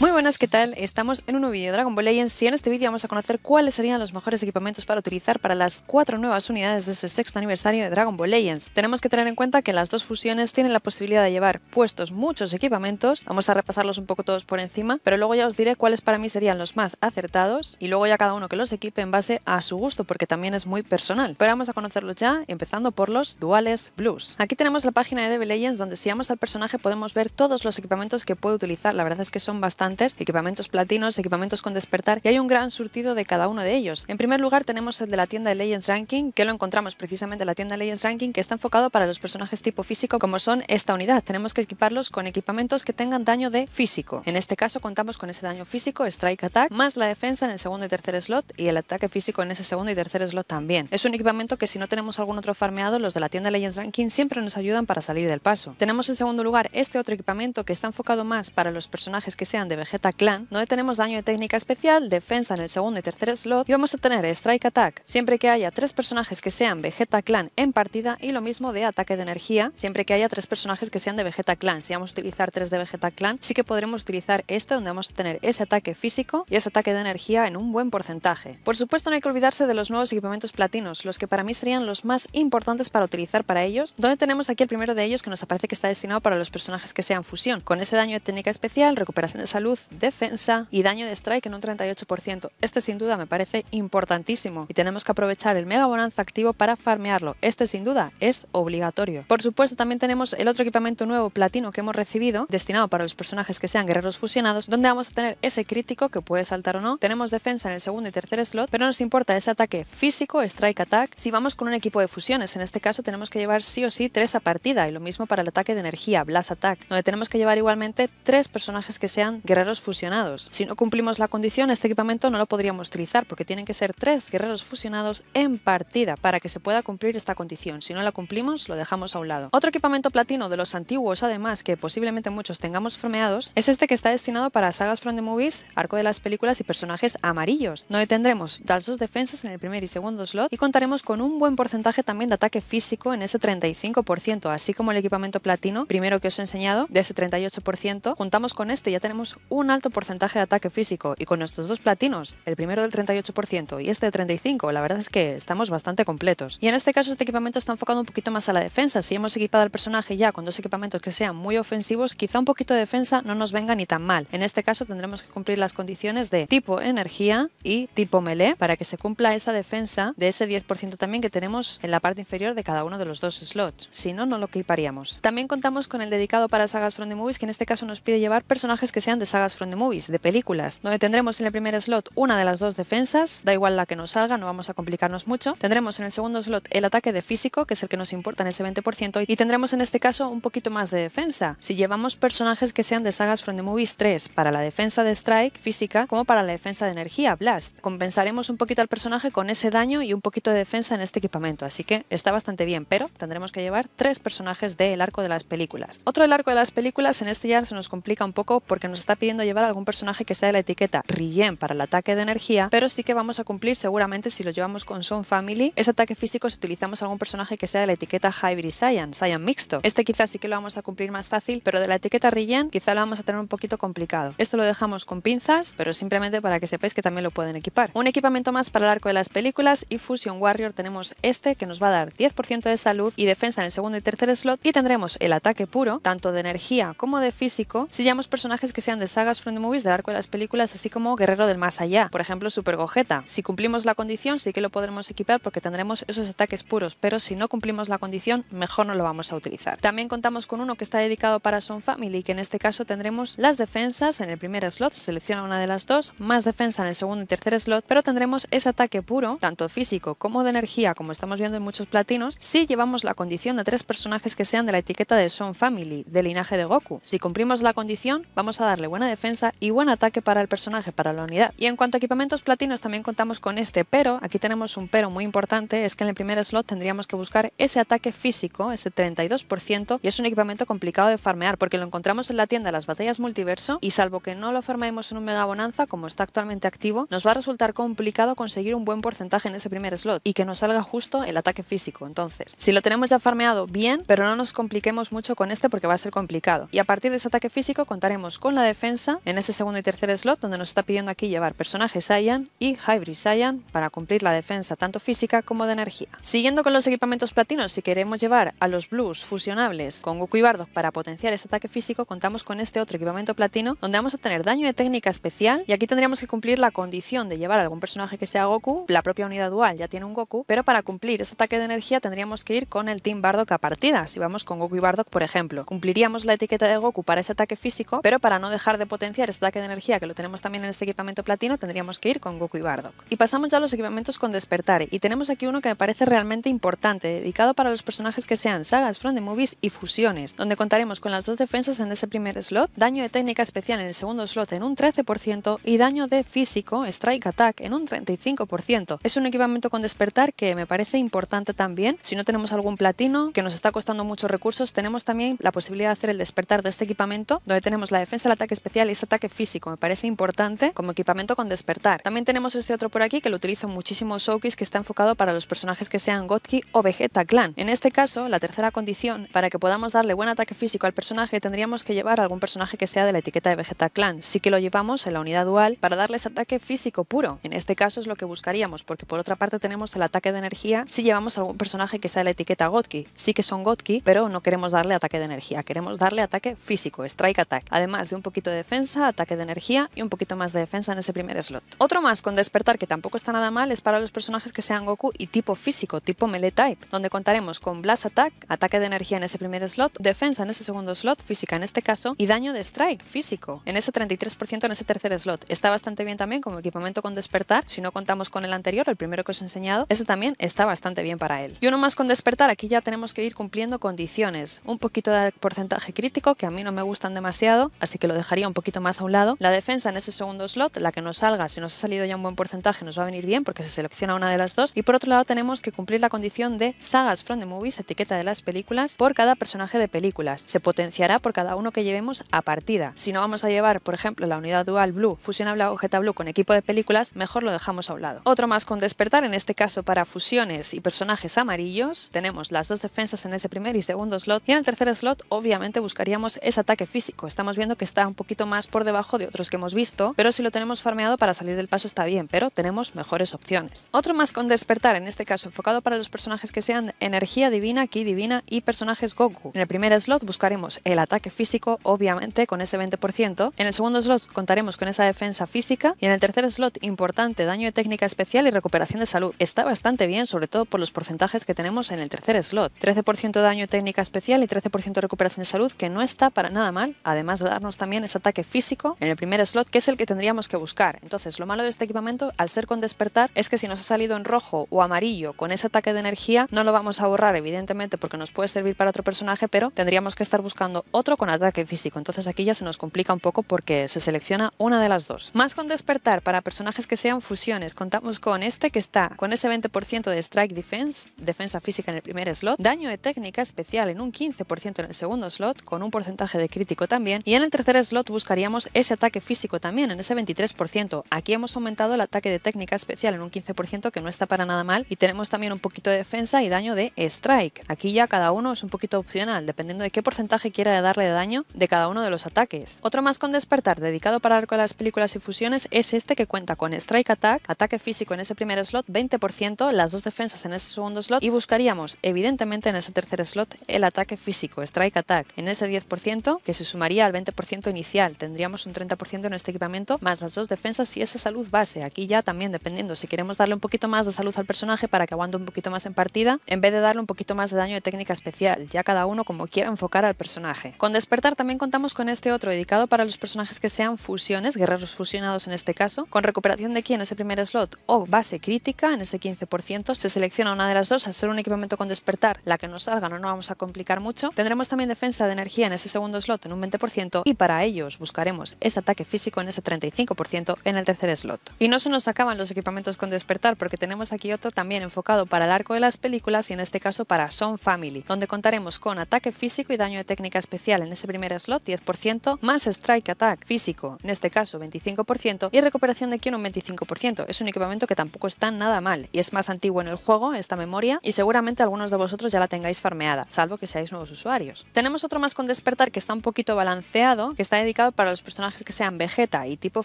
Muy buenas, ¿qué tal? Estamos en un nuevo vídeo de Dragon Ball Legends y en este vídeo vamos a conocer cuáles serían los mejores equipamientos para utilizar para las cuatro nuevas unidades de ese sexto aniversario de Dragon Ball Legends. Tenemos que tener en cuenta que las dos fusiones tienen la posibilidad de llevar puestos muchos equipamientos, vamos a repasarlos un poco todos por encima, pero luego ya os diré cuáles para mí serían los más acertados y luego ya cada uno que los equipe en base a su gusto porque también es muy personal. Pero vamos a conocerlos ya, empezando por los duales blues. Aquí tenemos la página de Devil Legends donde si vamos al personaje podemos ver todos los equipamientos que puede utilizar, la verdad es que son bastante Equipamentos equipamientos platinos, equipamientos con despertar y hay un gran surtido de cada uno de ellos. En primer lugar tenemos el de la tienda de Legends Ranking, que lo encontramos precisamente en la tienda de Legends Ranking, que está enfocado para los personajes tipo físico como son esta unidad. Tenemos que equiparlos con equipamientos que tengan daño de físico. En este caso contamos con ese daño físico, strike attack, más la defensa en el segundo y tercer slot y el ataque físico en ese segundo y tercer slot también. Es un equipamiento que si no tenemos algún otro farmeado, los de la tienda de Legends Ranking siempre nos ayudan para salir del paso. Tenemos en segundo lugar este otro equipamiento que está enfocado más para los personajes que sean de Vegeta Clan, donde tenemos daño de técnica especial, defensa en el segundo y tercer slot y vamos a tener Strike Attack, siempre que haya tres personajes que sean Vegeta Clan en partida y lo mismo de ataque de energía, siempre que haya tres personajes que sean de Vegeta Clan. Si vamos a utilizar tres de Vegeta Clan, sí que podremos utilizar este donde vamos a tener ese ataque físico y ese ataque de energía en un buen porcentaje. Por supuesto no hay que olvidarse de los nuevos equipamientos platinos, los que para mí serían los más importantes para utilizar para ellos, donde tenemos aquí el primero de ellos que nos aparece que está destinado para los personajes que sean fusión, con ese daño de técnica especial, recuperación de salud, defensa y daño de strike en un 38%. Este sin duda me parece importantísimo y tenemos que aprovechar el mega bonanza activo para farmearlo. Este sin duda es obligatorio. Por supuesto también tenemos el otro equipamiento nuevo platino que hemos recibido destinado para los personajes que sean guerreros fusionados donde vamos a tener ese crítico que puede saltar o no. Tenemos defensa en el segundo y tercer slot pero nos importa ese ataque físico, strike attack, si vamos con un equipo de fusiones. En este caso tenemos que llevar sí o sí tres a partida y lo mismo para el ataque de energía, blast attack, donde tenemos que llevar igualmente tres personajes que sean guerreros guerreros fusionados. Si no cumplimos la condición, este equipamiento no lo podríamos utilizar porque tienen que ser tres guerreros fusionados en partida para que se pueda cumplir esta condición. Si no la cumplimos, lo dejamos a un lado. Otro equipamiento platino de los antiguos, además, que posiblemente muchos tengamos formeados, es este que está destinado para sagas from the movies, arco de las películas y personajes amarillos, donde tendremos dos defensas en el primer y segundo slot y contaremos con un buen porcentaje también de ataque físico en ese 35%, así como el equipamiento platino, primero que os he enseñado, de ese 38%, juntamos con este y ya tenemos un alto porcentaje de ataque físico y con nuestros dos platinos, el primero del 38% y este del 35%, la verdad es que estamos bastante completos. Y en este caso este equipamiento está enfocado un poquito más a la defensa, si hemos equipado al personaje ya con dos equipamientos que sean muy ofensivos, quizá un poquito de defensa no nos venga ni tan mal. En este caso tendremos que cumplir las condiciones de tipo energía y tipo melee para que se cumpla esa defensa de ese 10% también que tenemos en la parte inferior de cada uno de los dos slots, si no, no lo equiparíamos. También contamos con el dedicado para sagas From the Movies que en este caso nos pide llevar personajes que sean de sagas from the movies, de películas, donde tendremos en el primer slot una de las dos defensas, da igual la que nos salga, no vamos a complicarnos mucho. Tendremos en el segundo slot el ataque de físico, que es el que nos importa en ese 20%, y tendremos en este caso un poquito más de defensa. Si llevamos personajes que sean de sagas from the movies 3 para la defensa de strike física como para la defensa de energía, blast, compensaremos un poquito al personaje con ese daño y un poquito de defensa en este equipamiento, así que está bastante bien, pero tendremos que llevar tres personajes del arco de las películas. Otro del arco de las películas en este ya se nos complica un poco porque nos está pidiendo llevar algún personaje que sea de la etiqueta Rillen para el ataque de energía, pero sí que vamos a cumplir seguramente si lo llevamos con Son Family, ese ataque físico si utilizamos algún personaje que sea de la etiqueta Hybrid Saiyan Saiyan Mixto. Este quizás sí que lo vamos a cumplir más fácil, pero de la etiqueta rillen quizá lo vamos a tener un poquito complicado. Esto lo dejamos con pinzas, pero simplemente para que sepáis que también lo pueden equipar. Un equipamiento más para el arco de las películas y Fusion Warrior tenemos este que nos va a dar 10% de salud y defensa en el segundo y tercer slot y tendremos el ataque puro, tanto de energía como de físico, si llevamos personajes que sean de sagas from movies del arco de las películas, así como Guerrero del Más Allá, por ejemplo Super Gogeta. Si cumplimos la condición sí que lo podremos equipar porque tendremos esos ataques puros, pero si no cumplimos la condición mejor no lo vamos a utilizar. También contamos con uno que está dedicado para Son Family, que en este caso tendremos las defensas en el primer slot, selecciona una de las dos, más defensa en el segundo y tercer slot, pero tendremos ese ataque puro, tanto físico como de energía, como estamos viendo en muchos platinos, si llevamos la condición de tres personajes que sean de la etiqueta de Son Family, del linaje de Goku. Si cumplimos la condición, vamos a darle buena defensa y buen ataque para el personaje, para la unidad. Y en cuanto a equipamientos platinos también contamos con este, pero aquí tenemos un pero muy importante, es que en el primer slot tendríamos que buscar ese ataque físico, ese 32%, y es un equipamiento complicado de farmear porque lo encontramos en la tienda las batallas multiverso y salvo que no lo farmeemos en un mega bonanza, como está actualmente activo, nos va a resultar complicado conseguir un buen porcentaje en ese primer slot y que nos salga justo el ataque físico. Entonces, si lo tenemos ya farmeado, bien, pero no nos compliquemos mucho con este porque va a ser complicado. Y a partir de ese ataque físico contaremos con la defensa en ese segundo y tercer slot donde nos está pidiendo aquí llevar personajes Saiyan y Hybrid Saiyan para cumplir la defensa tanto física como de energía. Siguiendo con los equipamientos platinos, si queremos llevar a los Blues fusionables con Goku y Bardock para potenciar ese ataque físico, contamos con este otro equipamiento platino donde vamos a tener daño de técnica especial y aquí tendríamos que cumplir la condición de llevar a algún personaje que sea Goku, la propia unidad dual ya tiene un Goku, pero para cumplir ese ataque de energía tendríamos que ir con el Team Bardock a partida, si vamos con Goku y Bardock por ejemplo. Cumpliríamos la etiqueta de Goku para ese ataque físico, pero para no dejar de potenciar este ataque de energía que lo tenemos también en este equipamiento platino, tendríamos que ir con Goku y Bardock. Y pasamos ya a los equipamientos con despertar y tenemos aquí uno que me parece realmente importante, dedicado para los personajes que sean sagas, front de movies y fusiones, donde contaremos con las dos defensas en ese primer slot, daño de técnica especial en el segundo slot en un 13% y daño de físico, strike attack, en un 35%. Es un equipamiento con Despertar que me parece importante también. Si no tenemos algún platino, que nos está costando muchos recursos, tenemos también la posibilidad de hacer el Despertar de este equipamiento, donde tenemos la defensa, el ataque especial es ataque físico, me parece importante como equipamiento con despertar. También tenemos este otro por aquí que lo utilizo muchísimo Soukis que está enfocado para los personajes que sean Gotki o Vegeta Clan. En este caso, la tercera condición para que podamos darle buen ataque físico al personaje tendríamos que llevar algún personaje que sea de la etiqueta de Vegeta Clan. Sí que lo llevamos en la unidad dual para darles ataque físico puro. En este caso es lo que buscaríamos porque por otra parte tenemos el ataque de energía si llevamos algún personaje que sea de la etiqueta Gotki. Sí que son Gotki, pero no queremos darle ataque de energía, queremos darle ataque físico, strike attack. Además de un poquito de defensa, ataque de energía y un poquito más de defensa en ese primer slot. Otro más con despertar que tampoco está nada mal es para los personajes que sean Goku y tipo físico, tipo melee type, donde contaremos con Blast Attack, ataque de energía en ese primer slot, defensa en ese segundo slot, física en este caso, y daño de strike físico en ese 33% en ese tercer slot. Está bastante bien también como equipamiento con despertar, si no contamos con el anterior, el primero que os he enseñado, este también está bastante bien para él. Y uno más con despertar, aquí ya tenemos que ir cumpliendo condiciones, un poquito de porcentaje crítico que a mí no me gustan demasiado, así que lo dejaré un poquito más a un lado. La defensa en ese segundo slot, la que nos salga, si nos ha salido ya un buen porcentaje, nos va a venir bien porque se selecciona una de las dos. Y por otro lado tenemos que cumplir la condición de sagas from the movies, etiqueta de las películas, por cada personaje de películas. Se potenciará por cada uno que llevemos a partida. Si no vamos a llevar, por ejemplo, la unidad dual blue, fusionable objeto blue con equipo de películas, mejor lo dejamos a un lado. Otro más con despertar, en este caso para fusiones y personajes amarillos, tenemos las dos defensas en ese primer y segundo slot. Y en el tercer slot, obviamente, buscaríamos ese ataque físico. Estamos viendo que está un poco poquito más por debajo de otros que hemos visto, pero si lo tenemos farmeado para salir del paso está bien, pero tenemos mejores opciones. Otro más con despertar, en este caso enfocado para los personajes que sean energía divina, ki divina y personajes Goku. En el primer slot buscaremos el ataque físico, obviamente con ese 20%. En el segundo slot contaremos con esa defensa física y en el tercer slot importante daño de técnica especial y recuperación de salud. Está bastante bien, sobre todo por los porcentajes que tenemos en el tercer slot. 13% daño de técnica especial y 13% recuperación de salud, que no está para nada mal, además de darnos también esa ataque físico en el primer slot, que es el que tendríamos que buscar. Entonces, lo malo de este equipamiento, al ser con despertar, es que si nos ha salido en rojo o amarillo con ese ataque de energía, no lo vamos a borrar, evidentemente, porque nos puede servir para otro personaje, pero tendríamos que estar buscando otro con ataque físico. Entonces aquí ya se nos complica un poco porque se selecciona una de las dos. Más con despertar, para personajes que sean fusiones, contamos con este que está con ese 20% de Strike Defense, defensa física en el primer slot, daño de técnica especial en un 15% en el segundo slot, con un porcentaje de crítico también, y en el tercer slot buscaríamos ese ataque físico también, en ese 23%. Aquí hemos aumentado el ataque de técnica especial en un 15%, que no está para nada mal, y tenemos también un poquito de defensa y daño de strike. Aquí ya cada uno es un poquito opcional, dependiendo de qué porcentaje quiera darle de daño de cada uno de los ataques. Otro más con despertar, dedicado para arco las películas y fusiones, es este que cuenta con strike attack, ataque físico en ese primer slot 20%, las dos defensas en ese segundo slot, y buscaríamos evidentemente en ese tercer slot el ataque físico, strike attack, en ese 10%, que se sumaría al 20% inicial Tendríamos un 30% en este equipamiento, más las dos defensas y esa salud base. Aquí ya también dependiendo, si queremos darle un poquito más de salud al personaje para que aguante un poquito más en partida, en vez de darle un poquito más de daño de técnica especial, ya cada uno como quiera enfocar al personaje. Con Despertar también contamos con este otro dedicado para los personajes que sean fusiones, guerreros fusionados en este caso, con recuperación de ki en ese primer slot o base crítica en ese 15%, se selecciona una de las dos, al ser un equipamiento con Despertar, la que nos salga no nos vamos a complicar mucho. Tendremos también defensa de energía en ese segundo slot en un 20% y para ello Buscaremos ese ataque físico en ese 35% en el tercer slot. Y no se nos acaban los equipamientos con despertar porque tenemos aquí otro también enfocado para el arco de las películas y en este caso para Son Family, donde contaremos con ataque físico y daño de técnica especial en ese primer slot 10%, más strike attack físico, en este caso 25%, y recuperación de ki un 25%. Es un equipamiento que tampoco está nada mal y es más antiguo en el juego, esta memoria, y seguramente algunos de vosotros ya la tengáis farmeada, salvo que seáis nuevos usuarios. Tenemos otro más con despertar que está un poquito balanceado, que está dedicado para los personajes que sean Vegeta y tipo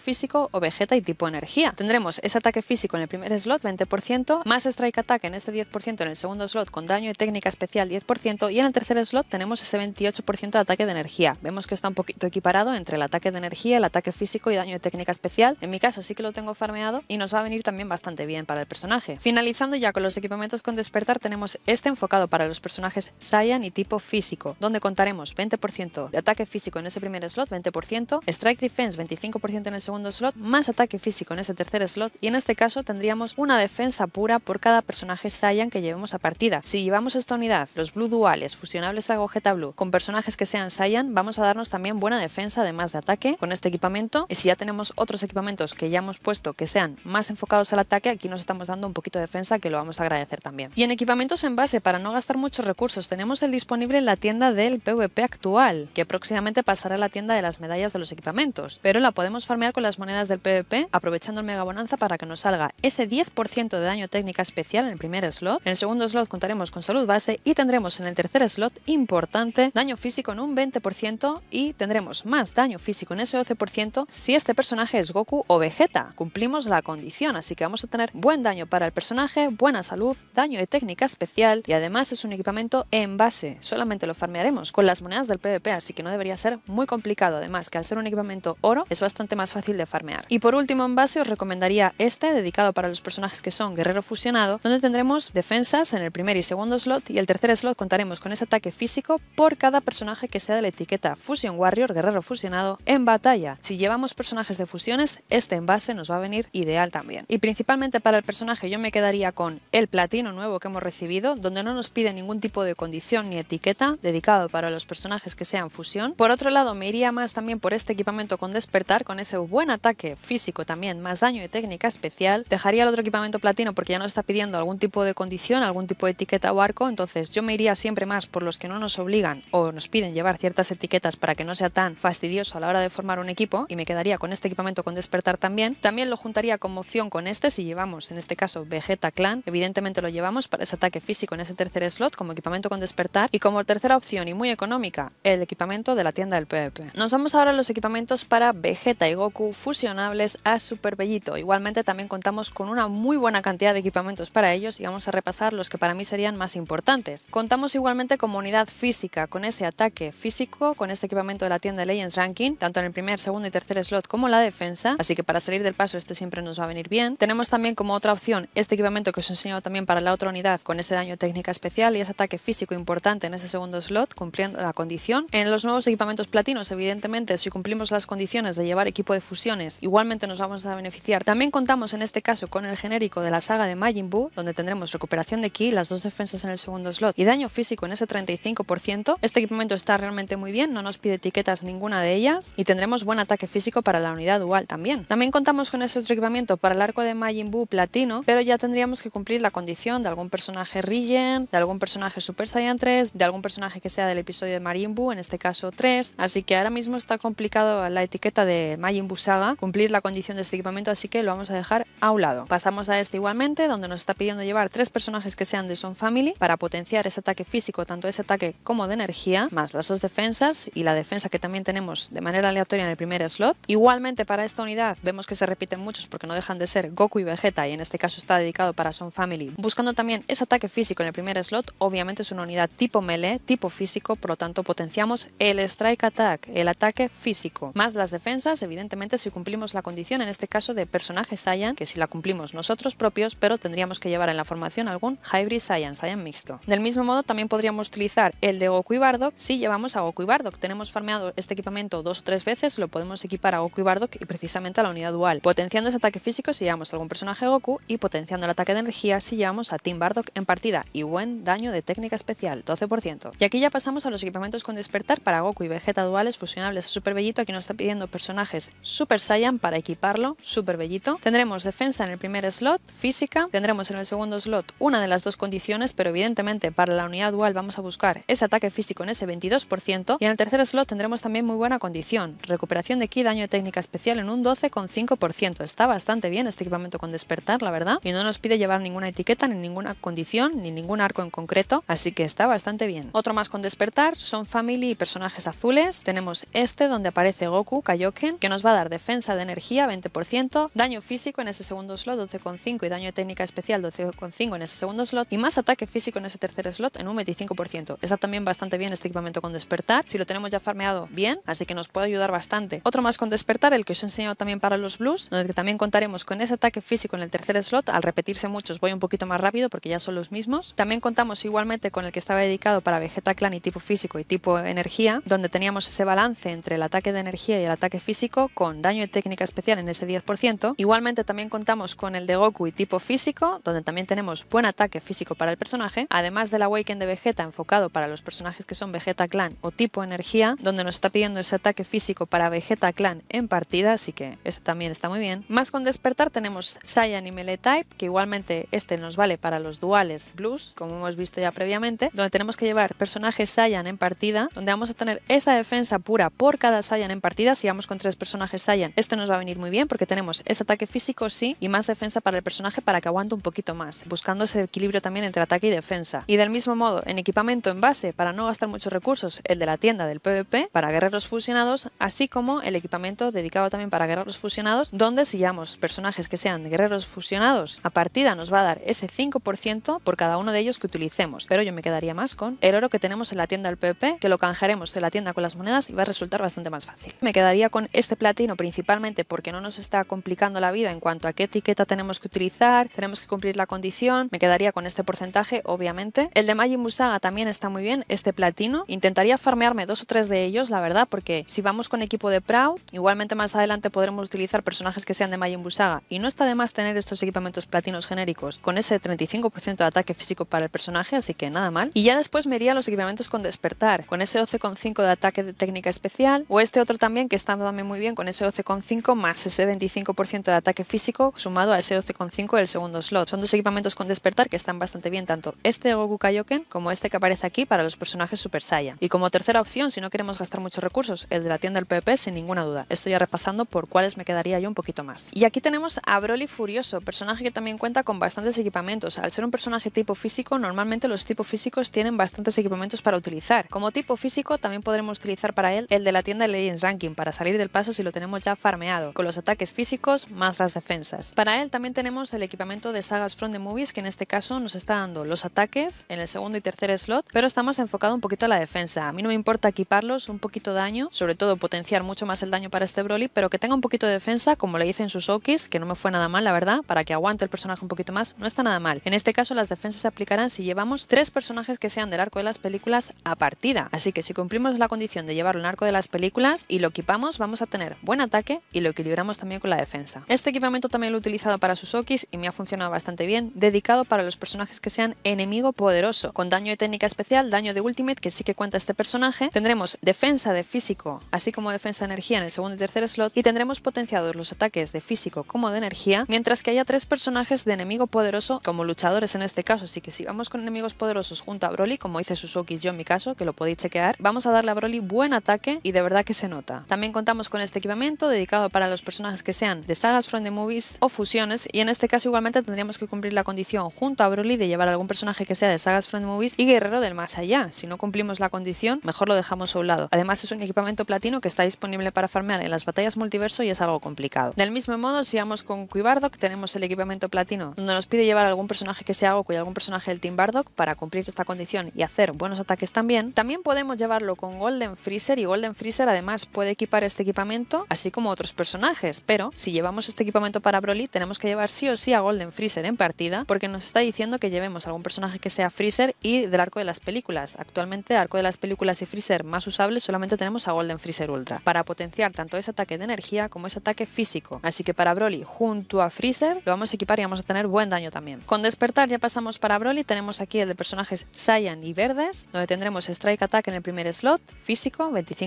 físico o Vegeta y tipo energía. Tendremos ese ataque físico en el primer slot, 20%, más Strike Attack en ese 10% en el segundo slot con daño y técnica especial 10% y en el tercer slot tenemos ese 28% de ataque de energía. Vemos que está un poquito equiparado entre el ataque de energía, el ataque físico y daño de técnica especial. En mi caso sí que lo tengo farmeado y nos va a venir también bastante bien para el personaje. Finalizando ya con los equipamientos con despertar tenemos este enfocado para los personajes Saiyan y tipo físico, donde contaremos 20% de ataque físico en ese primer slot, 20% Strike Defense 25% en el segundo slot, más ataque físico en ese tercer slot y en este caso tendríamos una defensa pura por cada personaje Saiyan que llevemos a partida. Si llevamos esta unidad, los Blue Duales fusionables a Gogeta Blue con personajes que sean Saiyan, vamos a darnos también buena defensa además de ataque con este equipamiento y si ya tenemos otros equipamientos que ya hemos puesto que sean más enfocados al ataque, aquí nos estamos dando un poquito de defensa que lo vamos a agradecer también. Y en equipamientos en base, para no gastar muchos recursos, tenemos el disponible en la tienda del PvP actual, que próximamente pasará a la tienda de las medallas de los equipamientos, pero la podemos farmear con las monedas del PvP aprovechando el Mega Bonanza para que nos salga ese 10% de daño técnica especial en el primer slot, en el segundo slot contaremos con salud base y tendremos en el tercer slot importante daño físico en un 20% y tendremos más daño físico en ese 12% si este personaje es Goku o Vegeta. Cumplimos la condición, así que vamos a tener buen daño para el personaje, buena salud, daño de técnica especial y además es un equipamiento en base, solamente lo farmearemos con las monedas del PvP, así que no debería ser muy complicado. Además, que al ser un equipamiento oro es bastante más fácil de farmear. Y por último en base os recomendaría este, dedicado para los personajes que son guerrero fusionado, donde tendremos defensas en el primer y segundo slot y el tercer slot contaremos con ese ataque físico por cada personaje que sea de la etiqueta Fusion Warrior, guerrero fusionado, en batalla. Si llevamos personajes de fusiones, este envase nos va a venir ideal también. Y principalmente para el personaje yo me quedaría con el platino nuevo que hemos recibido, donde no nos pide ningún tipo de condición ni etiqueta, dedicado para los personajes que sean fusión. Por otro lado, me iría más también también por este equipamiento con despertar, con ese buen ataque físico también, más daño y técnica especial. Dejaría el otro equipamiento platino porque ya nos está pidiendo algún tipo de condición, algún tipo de etiqueta o arco, entonces yo me iría siempre más por los que no nos obligan o nos piden llevar ciertas etiquetas para que no sea tan fastidioso a la hora de formar un equipo y me quedaría con este equipamiento con despertar también. También lo juntaría como opción con este si llevamos, en este caso, Vegeta Clan, evidentemente lo llevamos para ese ataque físico en ese tercer slot como equipamiento con despertar y como tercera opción y muy económica, el equipamiento de la tienda del PvP. Nos vamos ahora los equipamientos para Vegeta y Goku fusionables a Super Bellito. Igualmente también contamos con una muy buena cantidad de equipamientos para ellos y vamos a repasar los que para mí serían más importantes. Contamos igualmente como unidad física, con ese ataque físico, con este equipamiento de la tienda de Legends Ranking, tanto en el primer, segundo y tercer slot como la defensa, así que para salir del paso este siempre nos va a venir bien. Tenemos también como otra opción este equipamiento que os he enseñado también para la otra unidad con ese daño técnica especial y ese ataque físico importante en ese segundo slot, cumpliendo la condición. En los nuevos equipamientos platinos, evidentemente, si cumplimos las condiciones de llevar equipo de fusiones, igualmente nos vamos a beneficiar. También contamos en este caso con el genérico de la saga de Majin Buu, donde tendremos recuperación de ki, las dos defensas en el segundo slot y daño físico en ese 35%. Este equipamiento está realmente muy bien, no nos pide etiquetas ninguna de ellas y tendremos buen ataque físico para la unidad dual también. También contamos con ese otro equipamiento para el arco de Majin Buu platino, pero ya tendríamos que cumplir la condición de algún personaje Rigen, de algún personaje Super Saiyan 3, de algún personaje que sea del episodio de Majin Buu, en este caso 3, así que ahora mismo está complicado la etiqueta de Majin Busaga cumplir la condición de este equipamiento, así que lo vamos a dejar a un lado. Pasamos a este igualmente, donde nos está pidiendo llevar tres personajes que sean de Son Family para potenciar ese ataque físico, tanto ese ataque como de energía, más las dos defensas y la defensa que también tenemos de manera aleatoria en el primer slot. Igualmente para esta unidad vemos que se repiten muchos porque no dejan de ser Goku y Vegeta y en este caso está dedicado para Son Family. Buscando también ese ataque físico en el primer slot, obviamente es una unidad tipo melee, tipo físico, por lo tanto potenciamos el Strike Attack, el ataque físico, más las defensas, evidentemente si cumplimos la condición en este caso de personaje Saiyan, que si la cumplimos nosotros propios, pero tendríamos que llevar en la formación algún Hybrid Saiyan, Saiyan mixto. Del mismo modo también podríamos utilizar el de Goku y Bardock si llevamos a Goku y Bardock. Tenemos farmeado este equipamiento dos o tres veces, lo podemos equipar a Goku y Bardock y precisamente a la unidad dual, potenciando ese ataque físico si llevamos a algún personaje Goku y potenciando el ataque de energía si llevamos a Team Bardock en partida y buen daño de técnica especial, 12%. Y aquí ya pasamos a los equipamientos con despertar para Goku y Vegeta duales fusionables súper bellito. Aquí nos está pidiendo personajes Super Saiyan para equiparlo, súper bellito. Tendremos defensa en el primer slot, física. Tendremos en el segundo slot una de las dos condiciones, pero evidentemente para la unidad dual vamos a buscar ese ataque físico en ese 22%. Y en el tercer slot tendremos también muy buena condición, recuperación de ki, daño de técnica especial en un 12,5%. Está bastante bien este equipamiento con despertar, la verdad. Y no nos pide llevar ninguna etiqueta, ni ninguna condición, ni ningún arco en concreto. Así que está bastante bien. Otro más con despertar son Family y personajes azules. Tenemos este donde aparece Goku Kaioken, que nos va a dar defensa de energía 20%, daño físico en ese segundo slot 12,5 y daño de técnica especial 12,5 en ese segundo slot y más ataque físico en ese tercer slot en un 25%. Está también bastante bien este equipamiento con despertar, si lo tenemos ya farmeado bien, así que nos puede ayudar bastante. Otro más con despertar, el que os he enseñado también para los blues, donde también contaremos con ese ataque físico en el tercer slot, al repetirse muchos voy un poquito más rápido porque ya son los mismos. También contamos igualmente con el que estaba dedicado para Vegeta Clan y tipo físico y tipo energía, donde teníamos ese balance en entre el ataque de energía y el ataque físico, con daño y técnica especial en ese 10%. Igualmente también contamos con el de Goku y tipo físico, donde también tenemos buen ataque físico para el personaje, además del Awaken de Vegeta enfocado para los personajes que son Vegeta Clan o tipo energía, donde nos está pidiendo ese ataque físico para Vegeta Clan en partida, así que este también está muy bien. Más con despertar tenemos Saiyan y Melee Type, que igualmente este nos vale para los duales blues, como hemos visto ya previamente, donde tenemos que llevar personajes Saiyan en partida, donde vamos a tener esa defensa pura por cada Saiyan en partida, si vamos con tres personajes Saiyan, esto nos va a venir muy bien porque tenemos ese ataque físico, sí, y más defensa para el personaje para que aguante un poquito más, buscando ese equilibrio también entre ataque y defensa. Y del mismo modo, en equipamiento en base, para no gastar muchos recursos, el de la tienda del PvP, para guerreros fusionados, así como el equipamiento dedicado también para guerreros fusionados, donde si llamamos personajes que sean guerreros fusionados, a partida nos va a dar ese 5% por cada uno de ellos que utilicemos, pero yo me quedaría más con el oro que tenemos en la tienda del PvP, que lo canjaremos en la tienda con las monedas y va a resultar bastante más fácil. Me quedaría con este platino principalmente porque no nos está complicando la vida en cuanto a qué etiqueta tenemos que utilizar, tenemos que cumplir la condición, me quedaría con este porcentaje obviamente. El de Majin Busaga también está muy bien, este platino. Intentaría farmearme dos o tres de ellos, la verdad, porque si vamos con equipo de Proud, igualmente más adelante podremos utilizar personajes que sean de Majin Busaga y no está de más tener estos equipamientos platinos genéricos con ese 35% de ataque físico para el personaje, así que nada mal. Y ya después me iría a los equipamientos con despertar, con ese 11,5 de ataque de técnica especial o este otro también que está también muy bien con ese 12,5 más ese 25% de ataque físico sumado a ese 12,5 del segundo slot. Son dos equipamientos con despertar que están bastante bien, tanto este de Goku Kaioken como este que aparece aquí para los personajes Super Saiyan. Y como tercera opción, si no queremos gastar muchos recursos, el de la tienda del PP sin ninguna duda. Estoy ya repasando por cuáles me quedaría yo un poquito más. Y aquí tenemos a Broly Furioso, personaje que también cuenta con bastantes equipamientos. Al ser un personaje tipo físico, normalmente los tipos físicos tienen bastantes equipamientos para utilizar. Como tipo físico, también podremos utilizar para él el de la tienda Legends Ranking para salir del paso si lo tenemos ya farmeado, con los ataques físicos más las defensas. Para él también tenemos el equipamiento de sagas From the Movies, que en este caso nos está dando los ataques en el segundo y tercer slot, pero estamos enfocados enfocado un poquito a la defensa. A mí no me importa equiparlos un poquito de daño, sobre todo potenciar mucho más el daño para este Broly, pero que tenga un poquito de defensa, como le hice en sus Okis, que no me fue nada mal, la verdad, para que aguante el personaje un poquito más, no está nada mal. En este caso las defensas se aplicarán si llevamos tres personajes que sean del arco de las películas a partida, así que si cumplimos la condición de llevarlo en arco de las películas y lo equipamos, vamos a tener buen ataque y lo equilibramos también con la defensa. Este equipamiento también lo he utilizado para Susokis y me ha funcionado bastante bien, dedicado para los personajes que sean enemigo poderoso, con daño de técnica especial, daño de ultimate, que sí que cuenta este personaje, tendremos defensa de físico, así como defensa de energía en el segundo y tercer slot, y tendremos potenciados los ataques de físico como de energía, mientras que haya tres personajes de enemigo poderoso, como luchadores en este caso, así que si vamos con enemigos poderosos junto a Broly, como hice Susokis yo en mi caso, que lo podéis chequear, vamos a darle a Broly buen ataque y de verdad que se nota. También contamos con este equipamiento dedicado para los personajes que sean de sagas from the movies o fusiones y en este caso igualmente tendríamos que cumplir la condición junto a Broly de llevar algún personaje que sea de sagas from movies y guerrero del más allá. Si no cumplimos la condición, mejor lo dejamos a un lado. Además es un equipamiento platino que está disponible para farmear en las batallas multiverso y es algo complicado. Del mismo modo, si vamos con bardock tenemos el equipamiento platino donde nos pide llevar algún personaje que sea Goku y algún personaje del Team Bardock para cumplir esta condición y hacer buenos ataques también. También podemos llevarlo con Golden Freezer y Golden Freezer además puede equipar este equipamiento, así como otros personajes, pero si llevamos este equipamiento para Broly, tenemos que llevar sí o sí a Golden Freezer en partida, porque nos está diciendo que llevemos algún personaje que sea Freezer y del arco de las películas. Actualmente, arco de las películas y Freezer más usables solamente tenemos a Golden Freezer Ultra, para potenciar tanto ese ataque de energía como ese ataque físico. Así que para Broly, junto a Freezer, lo vamos a equipar y vamos a tener buen daño también. Con despertar ya pasamos para Broly, tenemos aquí el de personajes Saiyan y verdes, donde tendremos Strike Attack en el primer slot, físico, 25%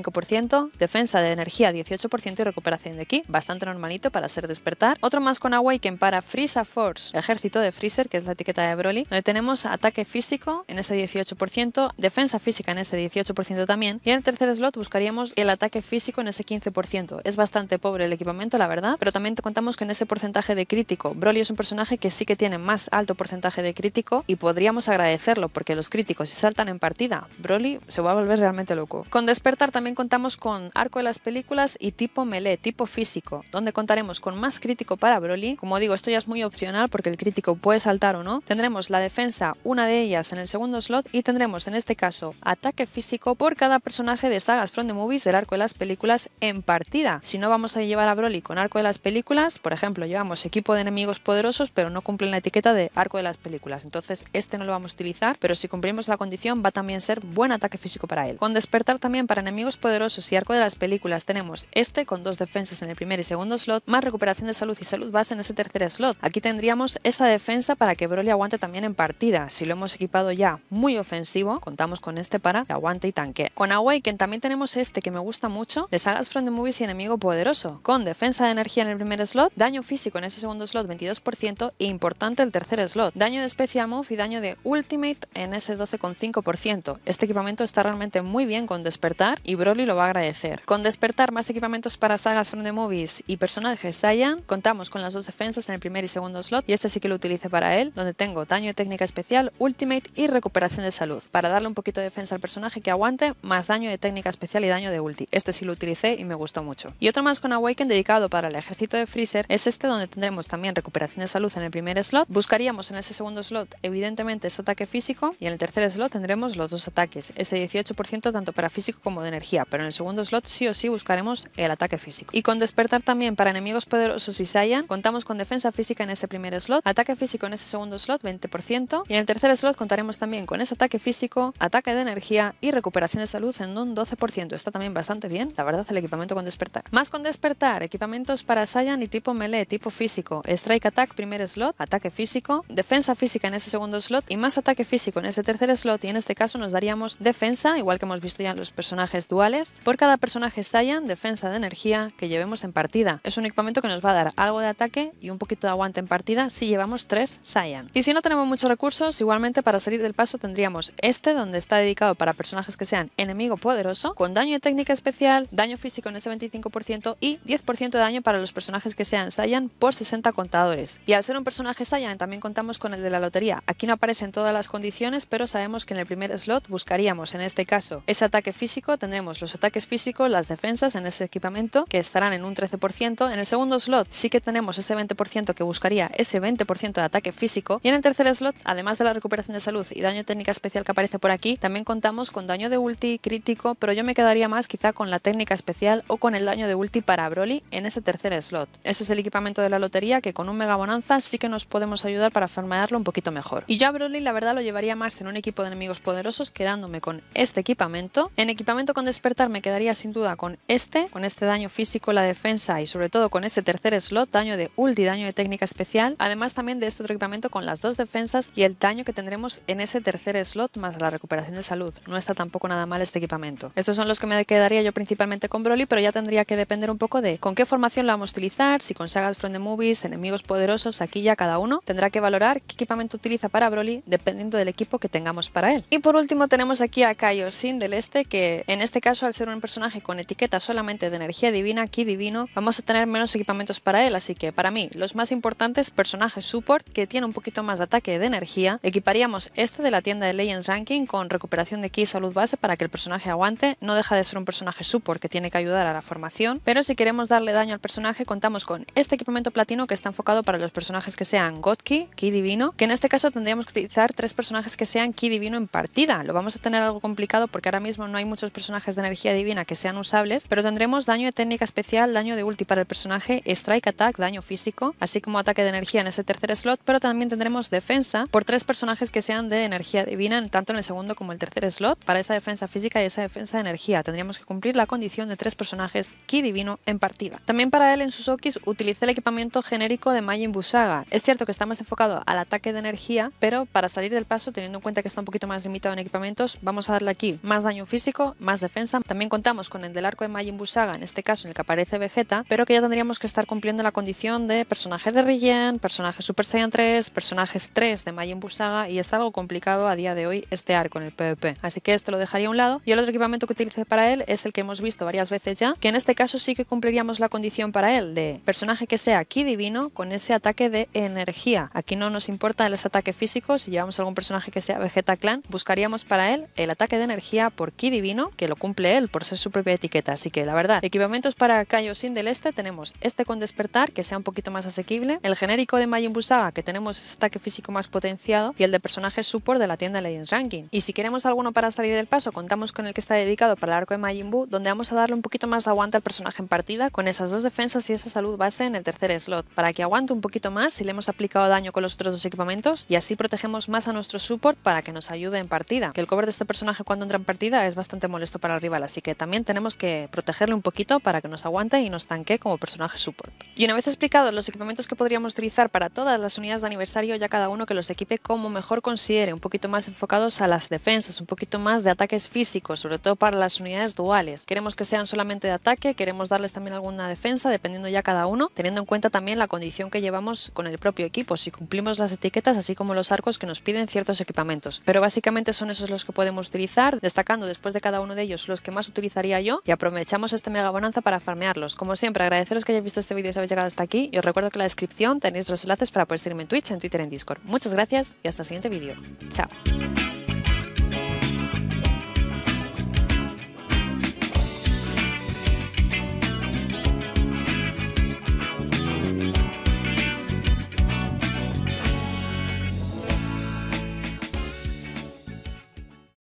defensa de energía 18% y recuperación de ki, bastante normalito para ser despertar. Otro más con awaken para que Freeza Force, ejército de Freezer, que es la etiqueta de Broly, donde tenemos ataque físico en ese 18%, defensa física en ese 18% también, y en el tercer slot buscaríamos el ataque físico en ese 15%. Es bastante pobre el equipamiento, la verdad, pero también contamos que en ese porcentaje de crítico. Broly es un personaje que sí que tiene más alto porcentaje de crítico y podríamos agradecerlo porque los críticos si saltan en partida, Broly se va a volver realmente loco. Con despertar también contamos con Arco de las Películas y tipo melee, tipo físico, donde contaremos con más crítico para Broly. Como digo, esto ya es muy opcional porque el crítico puede saltar o no. Tendremos la defensa, una de ellas en el segundo slot, y tendremos en este caso ataque físico por cada personaje de sagas From the Movies del Arco de las Películas en partida. Si no vamos a llevar a Broly con Arco de las Películas, por ejemplo, llevamos equipo de enemigos poderosos, pero no cumplen la etiqueta de Arco de las Películas. Entonces, este no lo vamos a utilizar, pero si cumplimos la condición, va a también ser buen ataque físico para él. Con despertar también para enemigos poderosos, si y Arco de las Películas tenemos este con dos defensas en el primer y segundo slot, más recuperación de salud y salud base en ese tercer slot. Aquí tendríamos esa defensa para que Broly aguante también en partida. Si lo hemos equipado ya muy ofensivo, contamos con este para que aguante y tanque. Con Awaken también tenemos este que me gusta mucho, de sagas from the movies y enemigo poderoso, con defensa de energía en el primer slot, daño físico en ese segundo slot 22% e importante el tercer slot, daño de Special Move y daño de Ultimate en ese 12,5%. Este equipamiento está realmente muy bien con despertar y Broly lo va a agradecer. Con despertar más equipamientos para sagas from de movies y personajes Saiyan, contamos con las dos defensas en el primer y segundo slot y este sí que lo utilice para él, donde tengo daño de técnica especial, ultimate y recuperación de salud, para darle un poquito de defensa al personaje que aguante, más daño de técnica especial y daño de ulti. Este sí lo utilicé y me gustó mucho. Y otro más con Awaken dedicado para el ejército de Freezer es este donde tendremos también recuperación de salud en el primer slot, buscaríamos en ese segundo slot evidentemente ese ataque físico y en el tercer slot tendremos los dos ataques, ese 18% tanto para físico como de energía, pero en el segundo slot sí o sí buscaremos el ataque físico. Y con despertar también para enemigos poderosos y Saiyan, contamos con defensa física en ese primer slot, ataque físico en ese segundo slot 20% y en el tercer slot contaremos también con ese ataque físico, ataque de energía y recuperación de salud en un 12%. Está también bastante bien, la verdad, el equipamiento con despertar. Más con despertar, equipamientos para Saiyan y tipo melee, tipo físico, strike attack primer slot, ataque físico, defensa física en ese segundo slot y más ataque físico en ese tercer slot y en este caso nos daríamos defensa, igual que hemos visto ya en los personajes duales, por cada personaje Saiyan, defensa de energía que llevemos en partida. Es un equipamiento que nos va a dar algo de ataque y un poquito de aguante en partida si llevamos 3 Saiyan. Y si no tenemos muchos recursos, igualmente para salir del paso tendríamos este, donde está dedicado para personajes que sean enemigo poderoso, con daño de técnica especial, daño físico en ese 25% y 10% de daño para los personajes que sean Saiyan por 60 contadores. Y al ser un personaje Saiyan también contamos con el de la lotería. Aquí no aparecen todas las condiciones, pero sabemos que en el primer slot buscaríamos, en este caso, ese ataque físico, tendremos los ataques físicos, las defensas en ese equipamiento, que estarán en un 13%. En el segundo slot sí que tenemos ese 20% que buscaría ese 20% de ataque físico. Y en el tercer slot, además de la recuperación de salud y daño técnica especial que aparece por aquí, también contamos con daño de ulti crítico, pero yo me quedaría más quizá con la técnica especial o con el daño de ulti para Broly en ese tercer slot. Ese es el equipamiento de la lotería que con un mega bonanza sí que nos podemos ayudar para farmearlo un poquito mejor. Y yo a Broly la verdad lo llevaría más en un equipo de enemigos poderosos quedándome con este equipamiento. En equipamiento con despertarme quedaría sin duda con este, con este daño físico la defensa y sobre todo con ese tercer slot, daño de ulti, daño de técnica especial, además también de este otro equipamiento con las dos defensas y el daño que tendremos en ese tercer slot más la recuperación de salud. No está tampoco nada mal este equipamiento. Estos son los que me quedaría yo principalmente con Broly, pero ya tendría que depender un poco de con qué formación lo vamos a utilizar, si con sagas front de movies, enemigos poderosos, aquí ya cada uno tendrá que valorar qué equipamiento utiliza para Broly dependiendo del equipo que tengamos para él. Y por último tenemos aquí a Kaiosin del este que en este caso al ser un personaje con etiqueta solamente de energía divina, ki divino, vamos a tener menos equipamientos para él, así que para mí los más importantes, personaje support, que tiene un poquito más de ataque de energía, equiparíamos este de la tienda de Legends Ranking con recuperación de ki y salud base para que el personaje aguante, no deja de ser un personaje support que tiene que ayudar a la formación, pero si queremos darle daño al personaje contamos con este equipamiento platino que está enfocado para los personajes que sean God Ki, Ki Divino, que en este caso tendríamos que utilizar tres personajes que sean Ki Divino en partida, lo vamos a tener algo complicado porque ahora mismo no hay muchos personajes de energía divina que sean usables, pero tendremos daño de técnica especial, daño de ulti para el personaje, strike attack, daño físico, así como ataque de energía en ese tercer slot, pero también tendremos defensa por tres personajes que sean de energía divina, tanto en el segundo como el tercer slot, para esa defensa física y esa defensa de energía. Tendríamos que cumplir la condición de tres personajes ki divino en partida. También para él en sus oquis utilicé el equipamiento genérico de Majin Busaga. Es cierto que está más enfocado al ataque de energía, pero para salir del paso, teniendo en cuenta que está un poquito más limitado en equipamientos, vamos a darle aquí más daño físico, más defensa, también contamos con el del arco de Majin Buu Saga, en este caso en el que aparece Vegeta, pero que ya tendríamos que estar cumpliendo la condición de personaje de Rigen, personaje Super Saiyan 3, personajes 3 de Majin Buu Saga y está algo complicado a día de hoy este arco en el PvP. Así que esto lo dejaría a un lado y el otro equipamiento que utilice para él es el que hemos visto varias veces ya, que en este caso sí que cumpliríamos la condición para él de personaje que sea Ki divino con ese ataque de energía. Aquí no nos importa el ataque físico, si llevamos algún personaje que sea Vegeta Clan, buscaríamos para él el ataque de energía por Ki divino, que lo cumple él por ser su propia etiqueta. Así que la verdad, equipamientos para Kaioshin del Este tenemos este con despertar, que sea un poquito más asequible, el genérico de Majin Buu Saga, que tenemos ese ataque físico más potenciado, y el de personaje support de la tienda Legends Ranking. Y si queremos alguno para salir del paso, contamos con el que está dedicado para el arco de Majin Buu, donde vamos a darle un poquito más de aguante al personaje en partida, con esas dos defensas y esa salud base en el tercer slot, para que aguante un poquito más si le hemos aplicado daño con los otros dos equipamientos, y así protegemos más a nuestro support para que nos ayude en partida, que el cover de este personaje cuando entra en partida es bastante molesto para el rival, así que también tenemos que protegerle un poquito para que nos aguante y nos tanque como personaje support. Y una vez explicados los equipamientos que podríamos utilizar para todas las unidades de aniversario, ya cada uno que los equipe como mejor considere, un poquito más enfocados a las defensas, un poquito más de ataques físicos, sobre todo para las unidades duales. Queremos que sean solamente de ataque, queremos darles también alguna defensa, dependiendo ya cada uno, teniendo en cuenta también la condición que llevamos con el propio equipo, si cumplimos las etiquetas, así como los arcos que nos piden ciertos equipamientos. Pero básicamente son esos los que podemos utilizar, destacando después de cada uno de ellos los que más utilizaría yo y aprovechamos este mega bonanza para farmearlos. Como siempre, agradeceros que hayáis visto este vídeo y se habéis llegado hasta aquí y os recuerdo que en la descripción tenéis los enlaces para poder seguirme en Twitch, en Twitter, en Discord. Muchas gracias y hasta el siguiente vídeo. Chao.